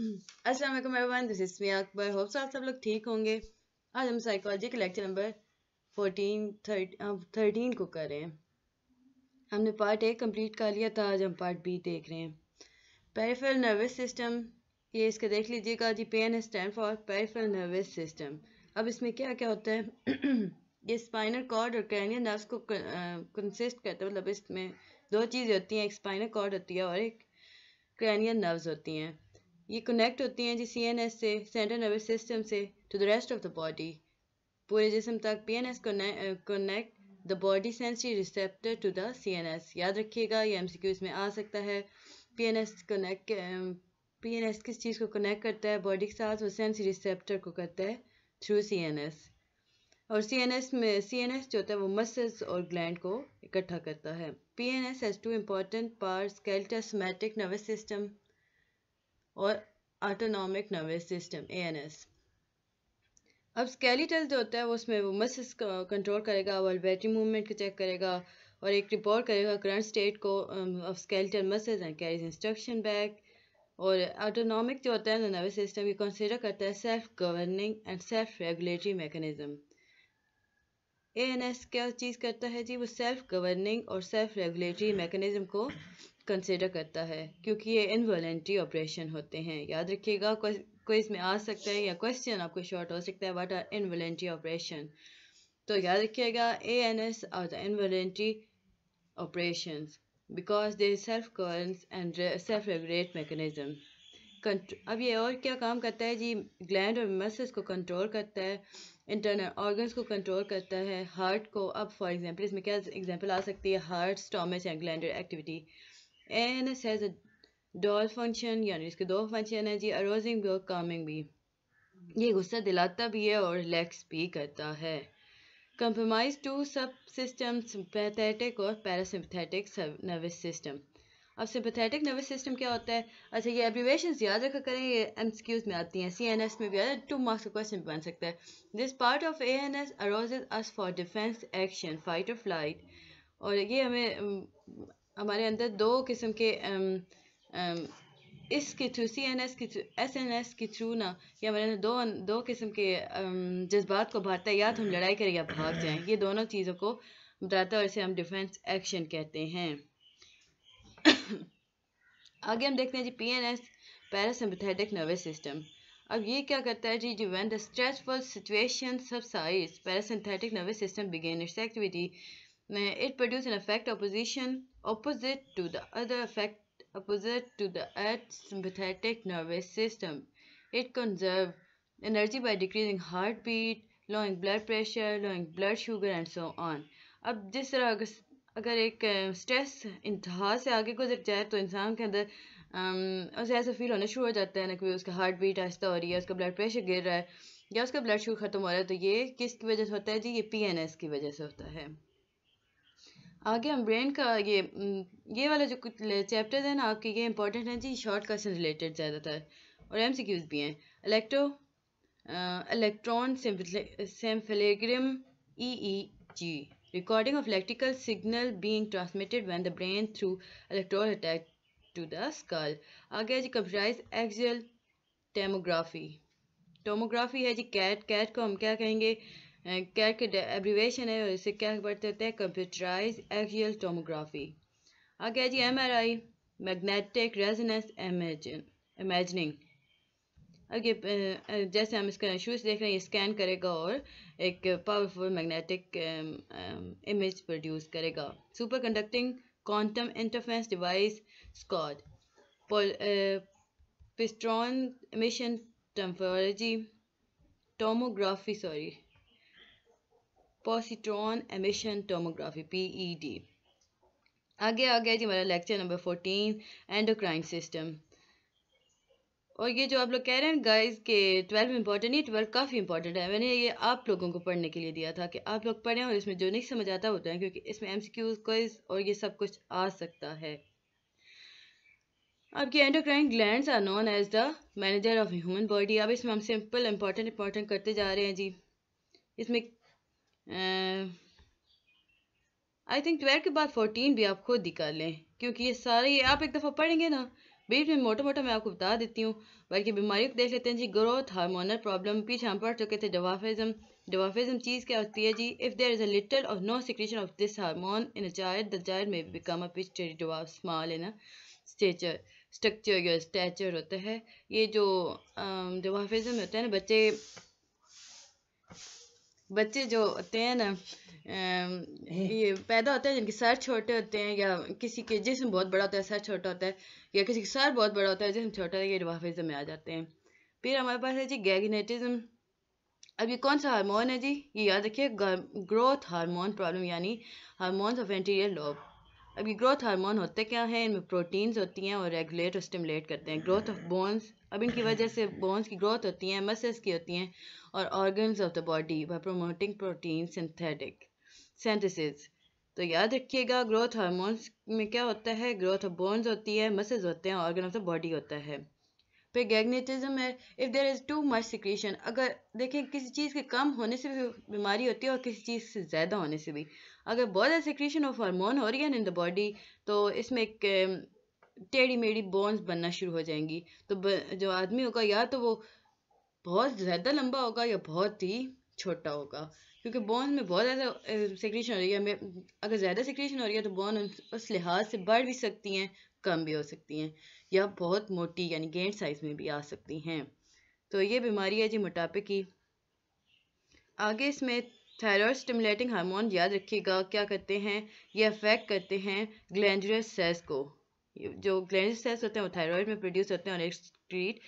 अस्सलाम वालेकुम everyone this is me Akbar hopes आप सब लोग ठीक होंगे आज हम साइकोलॉजी के लेक्चर नंबर 14 थर्टीन को कर रहे हैं हमने पार्ट ए कंप्लीट कर लिया था आज हम पार्ट बी देख रहे हैं पेरिफेरल नर्वस सिस्टम ये इसका देख लीजिएगा जी pen stand for peripheral nervous system अब इसमें क्या क्या होता है ये स्पाइनल कॉर्ड और क्रैनियल नर्व्स को कंसिस्ट करता है मतलब इसमें दो चीज़ें होती हैं एक स्पाइनल कॉर्ड होती है और एक क्रैनियल नर्व्स होती हैं ये कनेक्ट होती हैं जी सीएनएस से सेंट्रल नर्वस सिस्टम से to the rest of the body पूरे जिसम तक PNS connect the body sensory receptor to the CNS याद रखिएगा ये एमसीक्यू इसमें आ सकता है पीएनएस कनेक्ट पीएनएस किस चीज़ को कनेक्ट करता है बॉडी के साथ वो सेंसरी रिसेप्टर को करता है थ्रू एस और एस में एस जो होता है वो मसल्स और ग्लैंड को इकट्ठा करता है P N S has two important part कैल्टा नर्वस सिस्टम और ऑटोनॉमिक नर्वस सिस्टम ए अब स्केलीटल जो होता है उसमें वो मसल्स कंट्रोल करेगा बैटरी मूवमेंट को चेक करेगा और एक रिपोर्ट करेगा करंट स्टेट को of skeletal muscles and carries instruction back और ऑटोनॉमिक जो होता है नर्वस सिस्टम ये कंसिडर करता है self governing and self regulatory mechanism A N S क्या चीज़ करता है जी वो सेल्फ गवर्निंग और सेल्फ रेगुलेटरी मैकेनिज्म को कंसिडर करता है क्योंकि ये इनवॉलेंट्री ऑपरेशन होते हैं याद रखिएगा कोई इसमें आ सकता है या क्वेश्चन आपको शॉर्ट हो सकता है वाट आर इनवॉलेंट्री ऑपरेशन तो याद रखिएगा A N S are the involuntary operation because they self curse and self regulate mechanism अब ये और क्या काम करता है जी ग्लैंड और मसल्स को कंट्रोल करता है इंटरनल ऑर्गन्स को कंट्रोल करता है हार्ट को अब फॉर एग्जांपल इसमें क्या एग्जांपल आ सकती है heart stomach and glandular activity N S has dual function यानी इसके दो फंक्शन हैं जी अरोजिंग भी और कामिंग भी ये गुस्सा दिलाता भी है और रिलैक्स भी करता है compromise two sub system sympathetic और पैरासिम्पथेटिक नर्वस सिस्टम अब सिंपथेटिक नर्वस सिस्टम क्या होता है अच्छा ये एब्रीवेशन याद रखा करें ये एमसीक्यूज में आती हैं एस में भी आता है टू मार्क्स का क्वेश्चन बन सकता है this part of S arouse us for defence action fight और फ्लाइट और ये हमें हमारे अंदर दो किस्म के इसके इस के थ्रू सी एन एस के थ्रू एस एन एस के थ्रू ना ये हमारे दो दो किस्म के जज्बात को भरता है या तो हम लड़ाई करें या भाग जाएं ये दोनों चीज़ों को बताता है और इसे हम डिफेंस एक्शन कहते हैं आगे हम देखते हैं जी P N S parasympathetic nervous system अब ये क्या करता है जी जी when the stressful situation size parasympathetic nervous system begin its activity it produces an effect opposition opposite to the other effect opposite to the Earth's sympathetic nervous system. It conserves energy by decreasing heartbeat, lowering blood pressure, lowering blood sugar and so on. अब जिस तरह अगर अगर एक stress इंतहा से आगे गुजर जाए तो इंसान के अंदर उसे ऐसा फील होना शुरू हो जाता है ना कि उसका हार्ट बीट आहिस्ता हो रही है उसका ब्लड प्रेशर गिर रहा है या उसका ब्लड शुगर ख़त्म हो रहा है तो ये किसकी वजह से होता है जी ये पीएनएस की वजह से होता है आगे हम ब्रेन का ये हम्म, ये वाला जो कुछ चैप्टर है ना आपके ये इंपॉर्टेंट हैं जी शॉर्ट क्वेश्चन रिलेटेड ज़्यादातर और एम भी हैं electro electron encephalogram E E G recording of electrical signal being transmitted when the brain through electrical attack to the skull आगे है जी कंप्यूटराइज एक्जल टेमोग्राफी टोमोग्राफी है जी कैट कैट को हम क्या कहेंगे क्या के एब्रीवेशन है और इसे क्या बढ़ते होते हैं कंप्यूटराइज एक्रियल टोमोग्राफी आगे है जी M R I magnetic resonance imaging आगे जैसे हम इसका शूज देख रहे हैं ये स्कैन करेगा और एक पावरफुल मैग्नेटिक इमेज प्रोड्यूस करेगा super conducting quantum interference device squid positron emission tomography tomography sorry positron emission tomography PET आगे आ गया जी हमारा lecture number fourteen endocrine system और ये जो आप लोग कह रहे हैं गाइस के ट्वेल्व इंपॉर्टेंट ये ट्वेल्व काफ़ी इंपॉर्टेंट है मैंने ये आप लोगों को पढ़ने के लिए दिया था कि आप लोग पढ़ें और इसमें जो नहीं समझ आता होता है क्योंकि इसमें एम सी और ये सब कुछ आ सकता है आपकी endocrine gland are known as the manager of human body अब इसमें हम सिंपल इंपॉर्टेंट इंपॉर्टेंट करते जा रहे हैं जी इसमें आई थिंक ट्वेल्व के बाद फोर्टीन भी आप खुद ही कर लें क्योंकि ये सारे ये आप एक दफ़ा पढ़ेंगे ना बीच में मोटा मोटा मैं आपको बता देती हूँ बल्कि बीमारियों को देख लेते हैं जी ग्रोथ हार्मोनल प्रॉब्लम पीछे हम पढ़ चुके थे डवाफिज़म डवाफिज़म चीज़ क्या होती है जी if there is a little और no secretion of this hormone in a child the child में become a pituitary small in a stature structure या स्टैचर होता है ये जो डवाफिज़म um, होता है ना बच्चे बच्चे जो होते हैं ना ये पैदा होते हैं जिनके सर छोटे होते हैं या किसी के जिसम बहुत बड़ा होता है सर छोटा होता है या किसी का सर बहुत बड़ा होता है जिसम छोटा है ये रवाफिज़ में आ जाते हैं फिर हमारे पास है जी गैगनेटिज्म अब ये कौन सा हार्मोन है जी ये याद रखिए ग्रोथ हार्मोन प्रॉब्लम यानी हारमोन ऑफ एंटीरियर लोब अब ये ग्रोथ हार्मोन होते क्या हैं इनमें प्रोटीन्स होती हैं और रेगुलेट और स्टिमुलेट करते हैं ग्रोथ ऑफ बोन्स अब इनकी वजह से बोन्स की ग्रोथ होती है मसल्स की होती हैं और organs of the body by promoting protein synthetic synthesis तो याद रखिएगा ग्रोथ हार्मोन्स में क्या होता है ग्रोथ ऑफ बोन्स होती है मसल्स होते हैं ऑर्गन ऑफ द बॉडी होता है फिर गैग्नेटिज्म है if there is too much secretion अगर देखें किसी चीज़ के कम होने से भी बीमारी होती है और किसी चीज़ से ज़्यादा होने से भी अगर बहुत ज़्यादा सिक्रीशन ऑफ हार्मोन हो रही है इन द बॉडी तो इसमें एक टेढ़ी मेढ़ी बोन्स बनना शुरू हो जाएंगी तो जो आदमी होगा या तो वो बहुत ज़्यादा लंबा होगा या बहुत ही छोटा होगा क्योंकि बोन में बहुत ज़्यादा सिक्रेशन हो रही है अगर ज़्यादा सिक्रेशन हो रही है तो बोन उस लिहाज से बढ़ भी सकती हैं कम भी हो सकती हैं या बहुत मोटी यानी गेंद साइज में भी आ सकती हैं तो ये बीमारी है जी मोटापे की आगे इसमें थायरॉयड स्टिमुलेटिंग हार्मोन याद रखिएगा क्या करते हैं ये अफेक्ट करते हैं ग्लैंडुलर सेल्स को जो ग्लैंड सेल्स होते हैं वो थायराइड में प्रोड्यूस होते हैं और एक्सक्रीट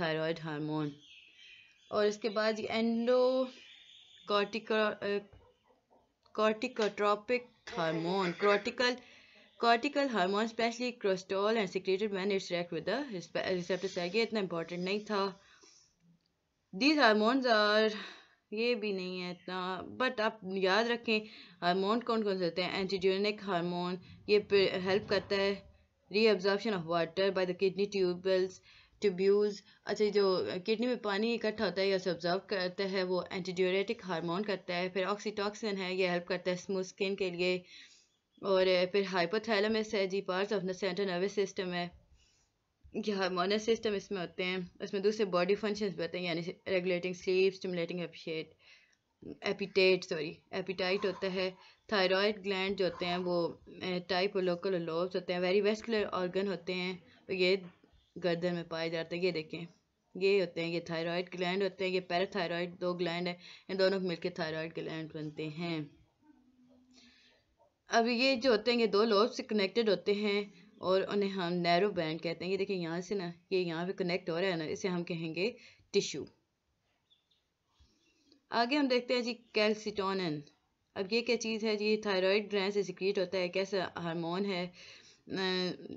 थायराइड हार्मोन और इसके बाद endo corticotropic hormone cortical cortical hormone specially cortisol and secreted main its react with receptor cell ये इतना इंपॉर्टेंट नहीं था दीज हारमोन्स आर ये भी नहीं है इतना बट आप याद रखें हारमोन कौन कौन से होते हैं एंटीजोनिक हारमोन ये हेल्प करता है reabsorption of water by the kidney tubules tubules अच्छा जो किडनी में पानी इकट्ठा होता है या ऑब्जॉर्व करता है वो एंटीड्योरेटिक हार्मोन करता है फिर ऑक्सीटॉक्सिन है ये हेल्प करता है स्मूथ स्किन के लिए और फिर हाइपोथैलेमस है जी parts of the central nervous system है ये हार्मोनल सिस्टम इसमें होते हैं उसमें दूसरे बॉडी फंक्शंस भी होते हैं यानी regulating sleep stimulating appetite appetite sorry appetite होता है थायराइड ग्लैंड जो होते हैं वो टाइप लोकल लोब्स होते हैं वेरी वेस्कुलर ऑर्गन होते हैं तो ये गर्दन में पाए जाते हैं ये देखें ये होते हैं ये थायराइड ग्लैंड होते हैं ये पैराथायरॉयड दो ग्लैंड है इन दोनों को मिलकर थायराइड ग्लैंड बनते हैं अब ये जो होते हैं ये दो लोब्स से कनेक्टेड होते हैं और उन्हें हम नैरो बैंड कहते हैं ये देखिए यहाँ से ना ये यहाँ पे कनेक्ट हो रहा है ना इसे हम कहेंगे टिश्यू आगे हम देखते हैं जी कैल्सिटोनन अब ये क्या चीज़ है ये थायराइड ग्लैंड से सिक्रिएट होता है कैसा हार्मोन है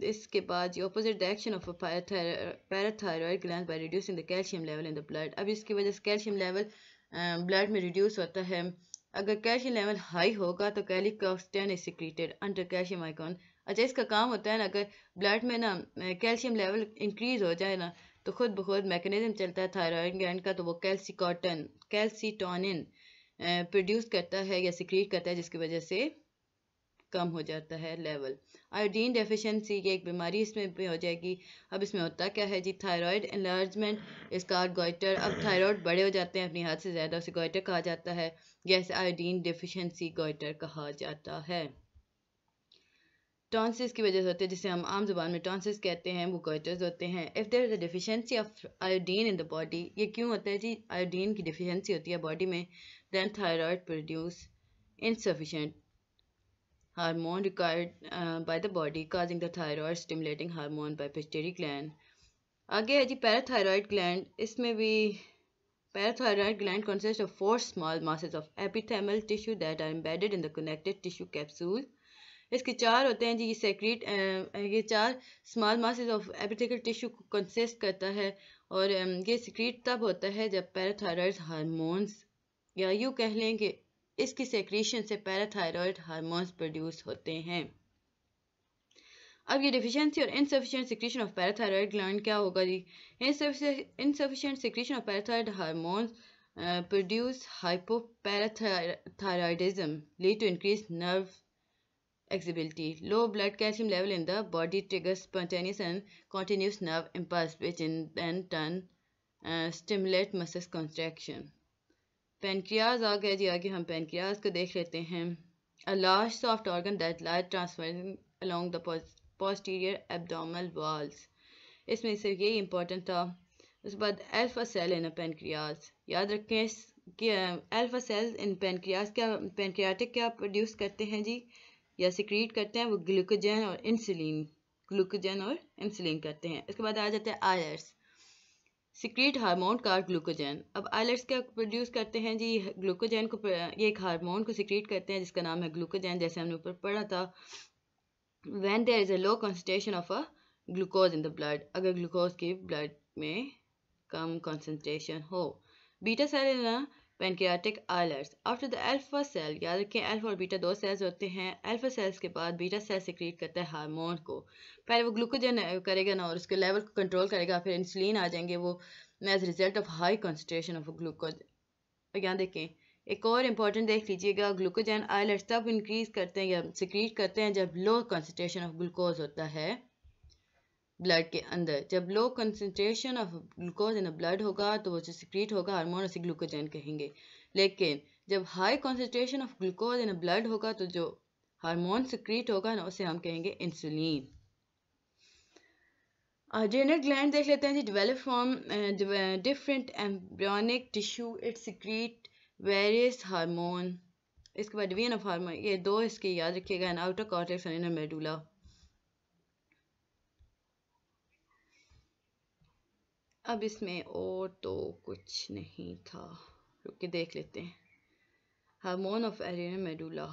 इसके बाद opposite direction of parathyroid gland reduce reducing the calcium level in the blood अब इसकी वजह से कैल्शियम लेवल ब्लड में रिड्यूस होता है अगर कैल्शियम लेवल हाई होगा तो calcitonin is secreted under calcium icon अच्छा इसका काम होता है ना अगर ब्लड में ना कैल्शियम लेवल इंक्रीज हो जाए ना तो खुद ब खुद मैकेनिज्म चलता है थायरॉयड ग्लैंड का तो वो कैल्सिकॉटन कैल्सीटोनिन प्रोड्यूस करता है या सिक्रीट करता है जिसकी वजह से कम हो जाता है लेवल आयोडीन डेफिशिएंसी की एक बीमारी इसमें भी हो जाएगी अब इसमें होता क्या है जी थायराइड एनलार्जमेंट इसका गोइटर अब थायराइड बड़े हो जाते हैं अपनी हाथ से ज़्यादा उसे गोइटर कहा जाता है जैसे आयोडीन डेफिशिएंसी गोइटर कहा जाता है टॉन्सिस की वजह से होते हैं जिसे हम आम जुबान में टॉन्सिस कहते हैं मुकर्चर्स होते हैं if there is a deficiency of iodine in the body ये क्यों होता है जी आयोडीन की डिफिशेंसी होती है बॉडी में then thyroid produce insufficient hormone required by the body causing the thyroid stimulating hormone by pituitary gland आगे है जी पैराथायरॉयड ग्लैंड इसमें भी parathyroid gland consists of four small masses of epithelial tissue that are embedded in the connected tissue capsule इसके चार होते हैं जी ये सेक्रेट ये चार small masses of epithelial tissue को कंसिस्ट करता है और ये सेक्रेट तब होता है जब पैराथायरॉयड हार्मोन्स या यूँ कह लें कि इसकी सेक्रीशन से पैराथायरॉयड हार्मोन्स प्रोड्यूस होते हैं अब ये डिफिशियंसी और insufficient secretion of parathyroid gland क्या होगा जी insufficient secretion of parathyroid hormone produce hypoparathyroidism lead to increase nerve Excitability. Low blood calcium level in the body triggers spontaneous and continuous nerve impulse, which in turn uh, stimulate muscles contraction. Pancreas आ गया जी आगे हम pancreas को देख लेते हैं a large soft organ that large transfer along the posterior abdominal walls इसमें सिर्फ यही इंपॉर्टेंट था उसके बाद एल्फा सेल इन पेनक्रियाज याद रखें कि एल्फा सेल इन पेनक्रियाज क्या पेनक्रियाटिक क्या प्रोड्यूस करते हैं जी या सिक्रीट करते हैं वो ग्लूकोजन और इंसुलिन ग्लूकोजन और इंसुलिन करते हैं इसके बाद आ जाते हैं आयर्स सिक्रीट हार्मोन का ग्लूकोजन अब आयलर्स क्या प्रोड्यूस करते हैं जी ग्लूकोजन को ये एक हार्मोन को सिक्रीट करते हैं जिसका नाम है ग्लूकोजन जैसे हमने ऊपर पढ़ा था when there is a low concentration of a glucose in the blood अगर ग्लूकोज के ब्लड में कम कॉन्सेंट्रेशन हो beta cell in pancreatic islets after the alpha cell याद रखें एल्फा और बीटा दो सेल्स होते हैं एल्फा सेल्स के बाद बीटा सेल सिक्रीट करता है हार्मोन को पहले वो ग्लूकोजन करेगा ना और उसके लेवल को कंट्रोल करेगा फिर इंसुलिन आ जाएंगे वो as result of high concentration of glucose यहाँ देखें एक और इम्पॉर्टेंट देख लीजिएगा ग्लूकोजन आयलर्स तब इंक्रीज करते हैं या सिक्रीट करते हैं जब लो कंसनट्रेशन ऑफ ग्लूकोज होता है ब्लड के अंदर जब low concentration of glucose in blood होगा तो वो जो सिक्रीट होगा हारमोन उसे ग्लूकोजन कहेंगे लेकिन जब high concentration of glucose in blood होगा तो जो हारमोन सिक्रीट होगा ना उसे हम कहेंगे इंसुलिन जेनर ग्लैंड देख लेते हैं जी develop from different embryonic tissue it secrete various hormone इसके बाद डिवीजन ऑफ हार्मोन ये दो इसके याद रखिएगा an outer cortex and inner medulla अब इसमें और तो कुछ नहीं था रुके देख लेते हैं हारमोन ऑफ एरियन मेडूला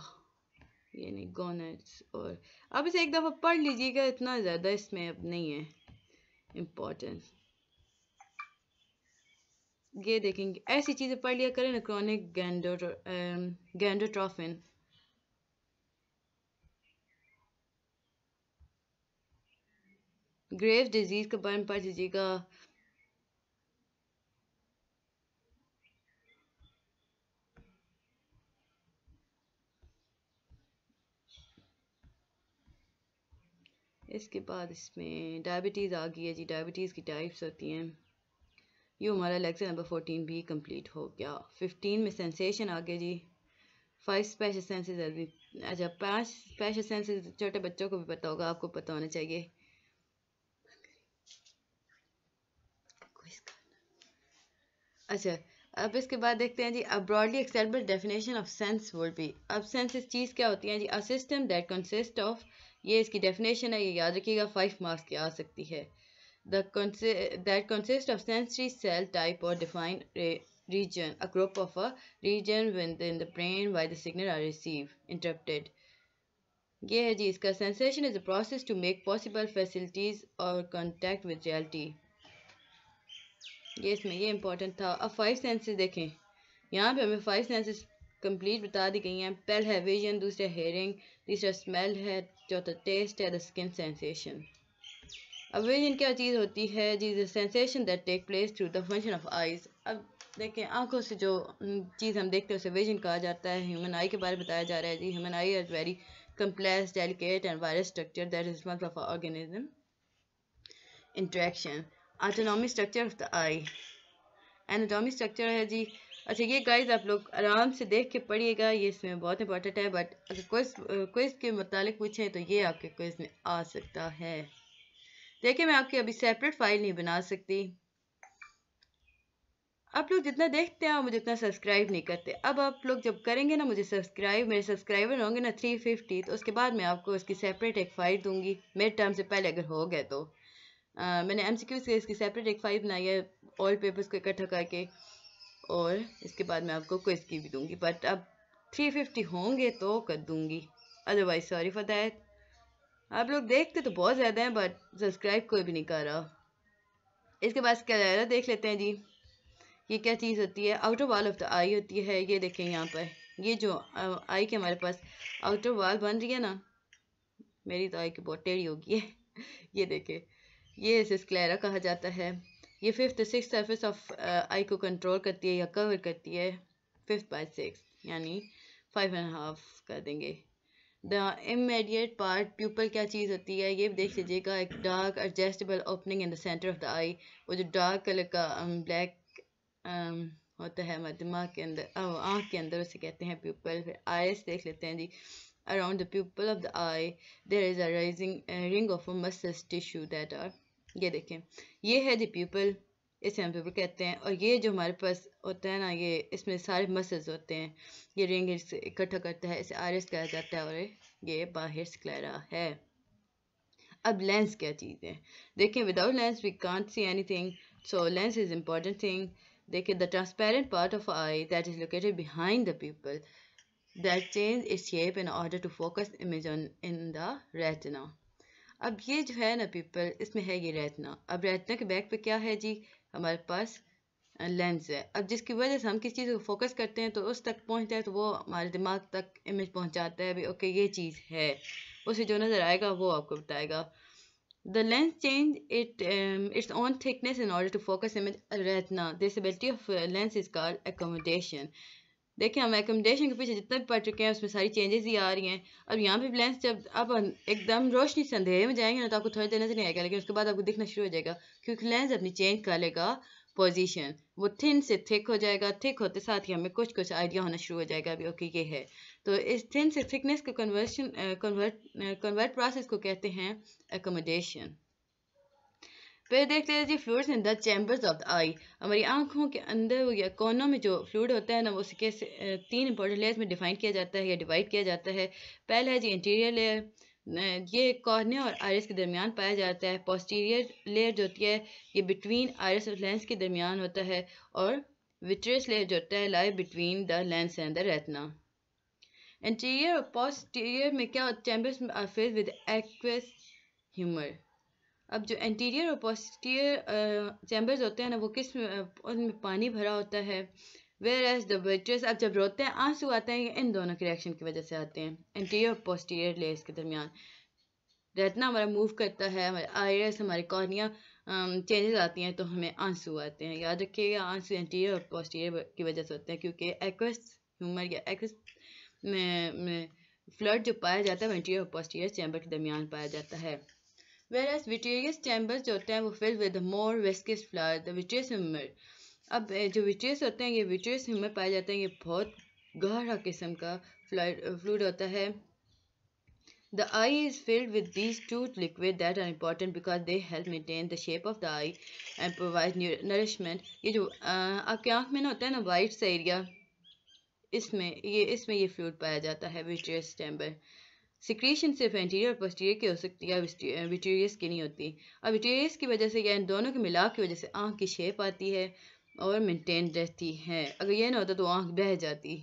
यानी गोनेट्स और अब इसे एक दफ़ा पढ़ लीजिएगा इतना ज़्यादा इसमें अब नहीं है इम्पोर्टेंस ये देखेंगे ऐसी चीज़ें पढ़ लिया करें नक्रॉनिक गैंडो गैंडोट्रॉफिन ग्रेव डिजीज़ के बारे में पढ़ लीजिएगा इसके बाद इसमें डायबिटीज़ आ गई है जी डायबिटीज़ की टाइप्स होती हैं ये हमारा लेक्चर नंबर फोर्टीन भी कंप्लीट हो गया फिफ्टीन में सेंसेशन आ गया जी फाइव स्पेशल सेंसेस अच्छा पांच स्पेशल सेंसेस छोटे बच्चों को भी पता होगा आपको पता होना चाहिए अच्छा अब इसके बाद देखते हैं जी अब broadly acceptable definition of sense would भी अब सेंस इस चीज़ क्या होती है जी a system that consist of ये इसकी डेफिनेशन है ये याद रखिएगा फाइव मार्क्स की आ सकती है that consist of sensory cell type और define region a a of a region within the brain why the signal are receive interrupted ये है जी इसका sensation is a process to make possible facilities और contact with reality ये इसमें ये important था अब फाइव सेंसेस देखें यहाँ पे हमें फाइव सेंसेस कंप्लीट बता दी गई हैं पहल है विजन दूसरा हेयरिंग तीसरा स्मेल है चौथा टेस्ट है द स्किन सेंसेशन अब विजन क्या चीज़ होती है जी the sensation that take place through the function of eyes अब देखें आंखों से जो चीज़ हम देखते हैं उसे विजन कहा जाता है ह्यूमन आई के बारे में बताया जा रहा है जी human eye is very complex delicate and various structure that is much of organism interaction. Autonomy structure of the eye anatomy structure है जी अच्छा ये गाइस आप लोग आराम से देख के पढ़िएगा ये इसमें बहुत इंपॉर्टेंट है बट अगर क्विज के मुतालिक पूछें तो ये आपके क्विज में आ सकता है देखिए मैं आपकी अभी सेपरेट फाइल नहीं बना सकती आप लोग जितना देखते हैं मुझे उतना सब्सक्राइब नहीं करते अब आप लोग जब करेंगे ना मुझे सब्सक्राइब मेरे सब्सक्राइबर होंगे ना थ्री फिफ्टी तो उसके बाद मैं आपको उसकी सेपरेट एक फाइल दूंगी मेरे टर्म से पहले अगर हो गए तो मैंने एम सी क्यूज के इसकी सेपरेट एक फाइल बनाई है ऑल पेपर्स को इकट्ठा करके और इसके बाद मैं आपको क्विज की भी दूंगी बट अब 350 होंगे तो कर दूंगी अदरवाइज सॉरी फॉर दैट आप लोग देखते तो बहुत ज़्यादा हैं बट सब्सक्राइब कोई भी नहीं कर रहा इसके बाद स्केलेरा देख लेते हैं जी ये क्या चीज़ होती है outer wall of the eye होती है ये देखें यहाँ पर ये जो आई के हमारे पास आउटर वॉल बन रही है ना मेरी तो आई की बहुत टेढ़ी होगी है ये देखें ये इसे स्क्लेरा कहा जाता है ये fifth six surface of eye को कंट्रोल करती है या कवर करती है फिफ्थ बाय सिक्स यानी फाइव एंड हाफ कर देंगे द इमेडिएट पार्ट प्यूपल क्या चीज़ होती है ये देख लीजिएगा एक dark adjustable opening in the centre of the eye वो जो डार्क कलर का ब्लैक um, um, होता है मध्यमा के अंदर आँख के अंदर उसे कहते हैं प्यूपल फिर आइस देख लेते हैं जी around the pupil of the eye there is a ring uh, ring of a muscle ये देखें ये है द पीपल इसे हम पीपल कहते हैं और ये जो हमारे पास होता है ना ये इसमें सारे मसल्स होते हैं ये रिंग इकट्ठा करता है इसे आरस कहा जाता है और ये बाहर स्क्लेरा है अब लेंस क्या चीज़ है देखें without lens we can't see thing so lens is important thing देखिए the transparent part of eye that is located behind the pupil that change its shape in order to focus image on in the retina अब ये जो है ना people इसमें है ये रेतना अब रेतना के बैक पे क्या है जी हमारे पास लेंस है अब जिसकी वजह से हम किसी चीज़ को फोकस करते हैं तो उस तक पहुँचता है तो वो हमारे दिमाग तक इमेज पहुँचाता है भाई ओके ये चीज़ है उसे जो नज़र आएगा वो आपको बताएगा the lens change it its on thickness in order to focus image retina this ability of lens is called accommodation देखें हम एकोमोडेशन के पीछे जितना भी पड़ चुके हैं उसमें सारी चेंजेस ही आ रही हैं अब यहाँ पे ब्लैंस जब आप एकदम रोशनी से अंधेरे में जाएंगे ना तो आपको थोड़ी देर नजर नहीं आएगा लेकिन उसके बाद आपको दिखना शुरू हो जाएगा क्योंकि लेंस अपनी चेंज कर लेगा पोजीशन वो थिन से थिक हो जाएगा थिक होते साथ ही हमें कुछ कुछ आइडिया होना शुरू हो जाएगा अभी ओके ये है तो इस थिन से थिकनेस को कन्वर्शन कन्वर्ट कन्वर्ट प्रोसेस को कहते हैं एकोमोडेशन फिर देखते हैं जी fluids in the chambers of the eye हमारी आंखों के अंदर या कोनों में जो फ्लूड होता है ना वो उसके तीन इंपॉर्टेंट लेयर्स में डिफाइन किया जाता है या डिवाइड किया जाता है पहला है जी इंटीरियर लेयर ये कॉर्निया और आयरस के दरमियान पाया जाता है पोस्टीरियर लेयर जो होती है ये बिटवीन आयरस और लेंस के दरमियान होता है और विट्रियस लेयर जो होता है live between the lens and the retina interior और पोस्टीरियर में क्या chambers fill with aqueous humour अब जो एंटीरियर और पोस्टीरियर चैम्बर्स होते हैं ना वो किस उनमें पानी भरा होता है वेयर एज द वेट्रेस अब जब रोते हैं आंसू आते हैं इन दोनों के रिएक्शन की वजह से आते हैं एंटीरियर और पोस्टीरियर लेयर्स के दरमियान रहना हमारा मूव करता है हमारे आयरस हमारे कॉर्निया चेंजेस आती हैं तो हमें आंसू आते हैं याद रखिएगा आंसू एंटीरियर और पोस्टीरियर की वजह से होते हैं क्योंकि एक्वस ह्यूमर या एक्वस में, में फ्लड जो पाया जाता है वो एंटीरियर और पोस्टीरियर चैम्बर के दरमियान पाया जाता है whereas vitreous chambers जो होते हैं वो filled with more viscous flour the vitreous humor अब जो vitreous होते हैं ये vitreous humor पाए जाते हैं ये बहुत गहरा किस्म का फ्लूड होता है The eye is filled with these two liquid that are important because they help maintain the shape of the eye and provide nourishment. ये जो आपकी आंख में ना होता है ना वाइट सा एरिया इसमें ये इसमें ये फ्लूड पाया जाता है विट्रियस टेम्बर सिक्रेशन सिर्फ एंटीरियर पोस्टीरियर की हो सकती है विटेरियस की नहीं होती और विटेरियस की वजह से या इन दोनों के मिलाप की वजह से आँख की शेप आती है और मेनटेन रहती है अगर यह ना होता तो आँख बह जाती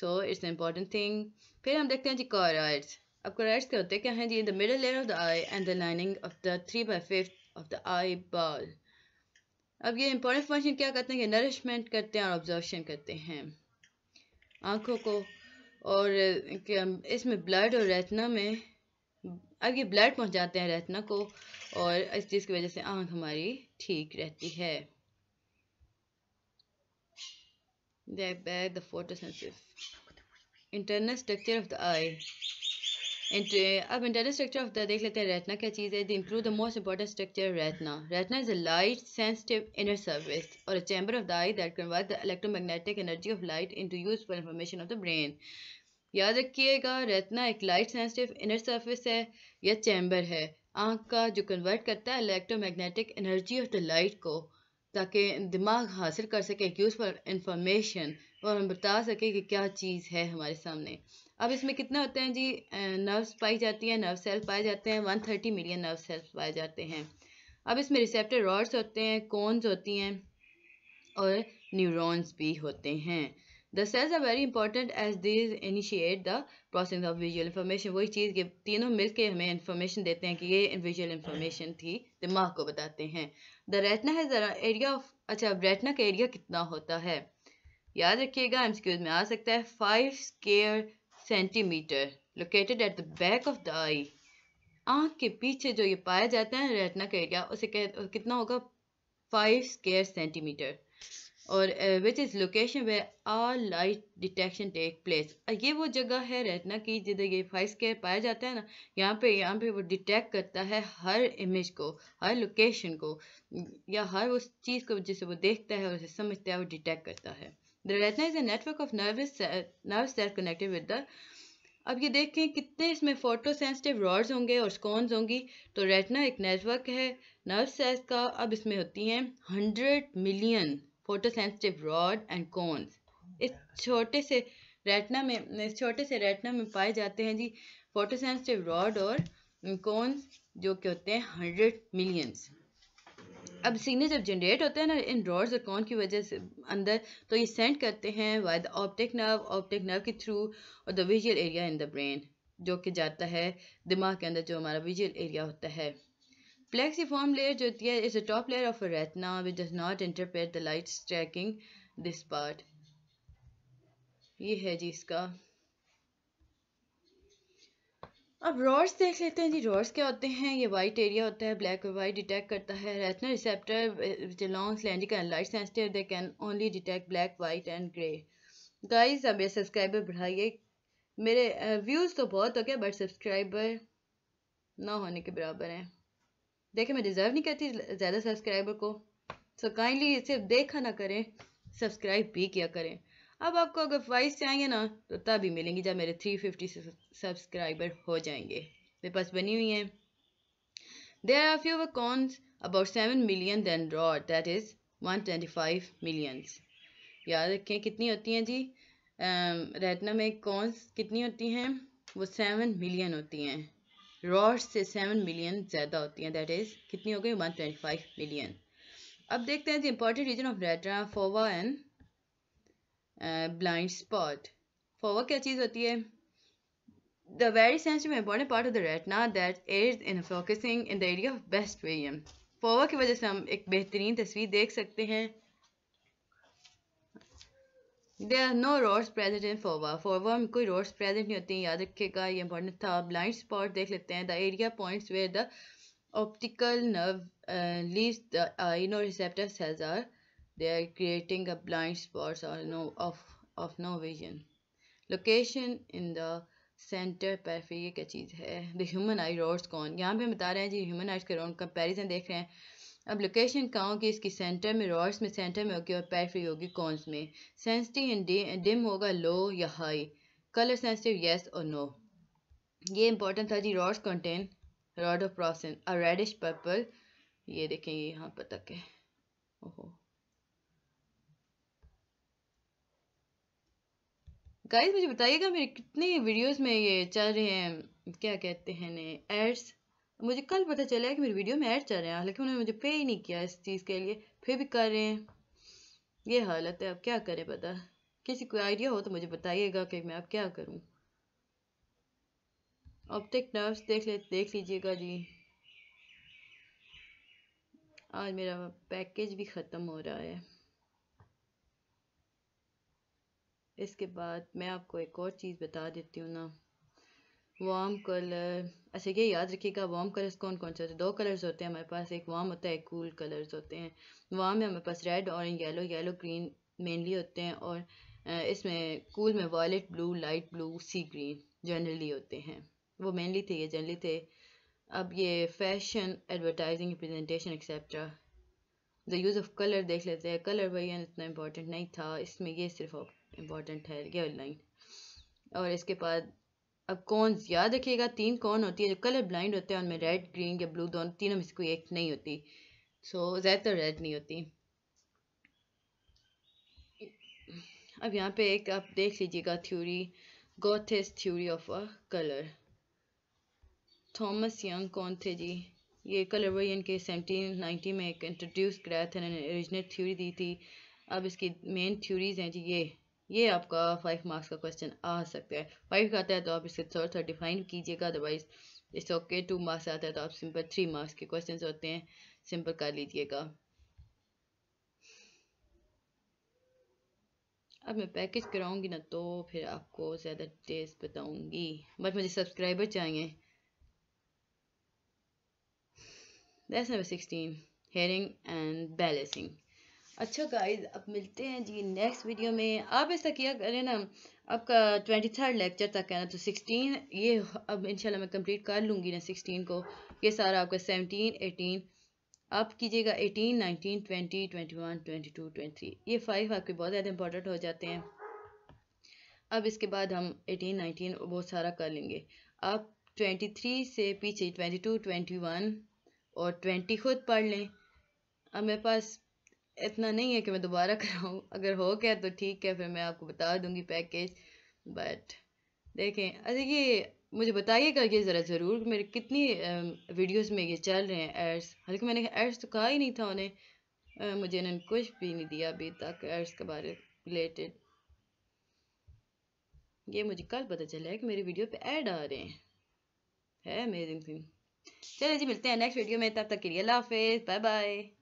सो इट्स इंपॉर्टेंट थिंग फिर हम देखते हैं जी कॉराइड्स अब कॉराइड्स क्या होते हैं क्या हैं जी the middle layer of the eye and the lining of the three by fifth of the eyeball अब ये इंपॉर्टेंट फंक्शन क्या करते हैं कि नरिशमेंट करते हैं और ऑब्जर्वेशन करते हैं आँखों को और इसमें ब्लड और रेतना में अब ये ब्लड पहुंचाते हैं रेतना को और इस चीज़ की वजह से आंख हमारी ठीक रहती है the photosensitive internal structure of the eye अब इंटरनल स्ट्रक्चर ऑफ द देख लेते हैं रेटना क्या चीज़ है the include the most important structure retina retina is a light sensitive inner surface और a chamber of the eye that convert the electromagnetic energy of light into for information of the brain याद रखिएगा रेतना एक light sensitive inner service है या chamber है आँख का जो कन्वर्ट करता है electromagnetic energy of the light को ताकि दिमाग हासिल कर सके फॉर इंफॉर्मेशन और हम बता सकें कि क्या चीज़ है हमारे सामने अब इसमें कितना होते हैं जी नर्व्स पाई जाती हैं नर्व सेल्स पाए जाते हैं one thirty million nerve cells पाए जाते हैं अब इसमें रिसेप्टर रॉड्स होते हैं कॉन्स होती हैं और न्यूरॉन्स भी होते हैं the cells are very important as these initiate the process of visual information वही चीज़ के तीनों मिल के हमें इन्फॉर्मेशन देते हैं कि ये विजुअल इंफॉर्मेशन थी दिमाग को बताते हैं द रेटना है ज़रा एरिया ऑफ अच्छा रेटना का एरिया कितना होता है याद रखिएगा एमसीक्यूज में आ सकता है five square centimetre located at the back of the eye आँख के पीछे जो ये पाया जाता है रेटना का एरिया उसे कह, कितना होगा फाइव स्केयर सेंटीमीटर और which is location where are light detection take place ये वो जगह है रेटना की जिधर ये फाइव स्केयर पाया जाता है ना यहाँ पे यहाँ पे वो डिटेक्ट करता है हर इमेज को हर लोकेशन को या हर उस चीज़ को जिसे वो देखता है और उसे समझता है वो डिटेक्ट करता है the retina is a network of nervous nerve nerves connected with the अब ये देखें कितने इसमें फोटो सेंसिटिव रॉड्स होंगे और स्कॉन्स होंगी तो रेटना एक नेटवर्क है नर्व सेल्स का अब इसमें होती हैं hundred million photosensitive rod and cones इस छोटे से रेटना में इस छोटे से रेटना में पाए जाते हैं जी फोटो सेंसिटिव रॉड और कॉन्स जो कि होते हैं हंड्रेड मिलियंस अब सिग्नल जब जनरेट होते हैं ना इन और कौन की वजह से अंदर तो ये सेंड करते हैं via the optic nerve optic nerve के थ्रू और the visual area in the brain जो कि जाता है दिमाग के अंदर जो हमारा विजुअल एरिया होता है प्लेक्सीफॉर्म लेयर जो होती है is a top layer of a retina which does not interpret the light striking this part ये है जी इसका अब रॉड्स देख लेते हैं जी रॉड्स क्या होते हैं ये वाइट एरिया होता है ब्लैक और वाइट डिटेक्ट करता है रेटिनल रिसेप्टर लॉन्ग लैंडिक and light sensitive they can only detect black white and grey guys अब ये सब्सक्राइबर बढ़ाइए मेरे व्यूज़ uh, तो बहुत हो गया बट सब्सक्राइबर ना होने के बराबर हैं देखिए मैं डिज़र्व नहीं करती ज़्यादा सब्सक्राइबर को सो so, काइंडली सिर्फ देखा ना करें सब्सक्राइब भी किया करें अब आपको अगर वाइस चाहेंगे ना तो तभी मिलेंगी जब मेरे थ्री फिफ्टी सब्सक्राइबर हो जाएंगे मेरे पास बनी हुई हैं there are few cones about seven million than rod that is one twenty five millions याद रखें कितनी होती हैं जी रेटना में कॉन्स कितनी होती हैं वो सेवन मिलियन होती हैं रॉड से सेवन मिलियन ज़्यादा होती हैं दैट इज़ कितनी हो गई वन ट्वेंटी फाइव मिलियन अब देखते हैं जी important region of retina fovea and blind spot fovea क्या चीज़ होती है the very sensitive and important part of the retina that aids in focusing in the area of best vision. फोवर की वजह से हम एक बेहतरीन तस्वीर देख सकते हैं there are no rods present in fovea fovea में कोई रोड्स प्रेजेंट नहीं होती हैं याद रखेगा ये इंपॉर्टेंट था ब्लाइंड स्पॉट देख लेते हैं the area point where the optical nerve leaves the eye no receptor cells are They are creating a blind spots or no of of no vision. Location in the centre पर फिर ये क्या चीज़ है the human I roads कौन यहाँ पे हम बता रहे हैं जी ह्यूमन आइट्स के रोड कंपेरिजन देख रहे हैं अब लोकेशन कहाँ होगी इसकी सेंटर में रोड्स में सेंटर में होगी और पैरफ्री होगी कौनस में सेंसिटिव इन डिम होगा लो या हाई कलर सेंसिटिव येस और नो ये इंपॉर्टेंट था जी rods contain rhodopsin और रेडिश पर्पल ये देखेंगे यहाँ पर तक है ओहो गाइस मुझे बताइएगा मेरे कितने वीडियोस में ये चल रहे हैं क्या कहते हैं ने एड्स मुझे कल पता चला है कि मेरी वीडियो में ऐड चल रहे हैं लेकिन उन्होंने मुझे पे ही नहीं किया इस चीज़ के लिए फिर भी कर रहे हैं ये हालत है अब क्या करें पता किसी को आइडिया हो तो मुझे बताइएगा कि मैं अब क्या करूँ ऑप्टिक नर्व्स देख ले देख लीजिएगा जी आज मेरा पैकेज भी ख़त्म हो रहा है इसके बाद मैं आपको एक और चीज़ बता देती हूँ ना वाम कलर अच्छा ये याद रखिएगा वाम कलर्स कौन कौन से होते हैं दो कलर्स होते हैं हमारे पास एक वाम होता है एक कूल कलर्स होते हैं वाम में हमारे पास red orange yellow yellow green mainly होते हैं और इसमें कूल में violet blue light blue sea green generally होते हैं वो मेनली थे ये जनरली थे अब ये fashion advertising presentation etcetera the use of colour देख लेते हैं कलर वही इतना इंपॉर्टेंट नहीं था इसमें ये सिर्फ इम्पॉर्टेंट है गया ऑनलाइन और इसके बाद अब कौन याद रखिएगा तीन कौन होती है जो कलर ब्लाइंड होते हैं उनमें रेड ग्रीन या ब्लू दोनों तीनों में से कोई एक नहीं होती सो so, ज़्यादातर रेड नहीं होती अब यहाँ पे एक आप देख लीजिएगा theory Goethe's theory of a colour Thomas Young कौन थे जी ये कलर वर्जन के सेवनटीन नाइनटी में एक इंट्रोड्यूस कराया था इन्होंने ओरिजिनल थ्योरी दी थी अब इसकी मेन थ्योरीज हैं जी ये ये आपका फाइव मार्क्स का क्वेश्चन आ सकता है फाइव का आता है तो आप इसे थोड़ा सा डिफाइन कीजिएगा otherwise it's okay two marks आता है तो आप सिंपल थ्री मार्क्स के क्वेश्चन होते हैं सिंपल कर लीजिएगा अब मैं पैकेज कराऊंगी ना तो फिर आपको ज़्यादा टेस्ट बताऊंगी बट मुझे सब्सक्राइबर चाहिए lesson number sixteen hearing and balancing अच्छा गाइज अब मिलते हैं जी नेक्स्ट वीडियो में आप ऐसा किया करें ना आपका ट्वेंटी थर्ड लेक्चर तक है ना तो सिक्सटीन ये अब इंशाल्लाह मैं कंप्लीट कर लूँगी ना सिक्सटीन को ये सारा आपका सेवनटीन एटीन आप कीजिएगा eighteen nineteen twenty twenty one twenty two twenty three ये फाइव आपके बहुत ज़्यादा इंपॉर्टेंट हो जाते हैं अब इसके बाद हम एटीन नाइनटीन बहुत सारा कर लेंगे आप ट्वेंटी थ्री से पीछे ट्वेंटी टू ट्वेंटी वन और ट्वेंटी खुद पढ़ लें अब मेरे पास इतना नहीं है कि मैं दोबारा कराऊँ अगर हो गया तो ठीक है फिर मैं आपको बता दूँगी पैकेज बट देखें अच्छा ये मुझे बताइएगा ये ज़रा ज़रूर मेरे कितनी वीडियोस में ये चल रहे हैं एड्स हल्कि मैंने एड्स तो कहा ही नहीं था उन्हें मुझे इन्होंने कुछ भी नहीं दिया अभी तक एड्स के बारे रिलेटेड ये मुझे कल पता चला है कि मेरी वीडियो पे ऐड आ रहे हैं है अमेजिंग थिंग चलिए जी मिलते हैं नेक्स्ट वीडियो में तब तक के लिए अल्लाह हाफिज़ बाय बाय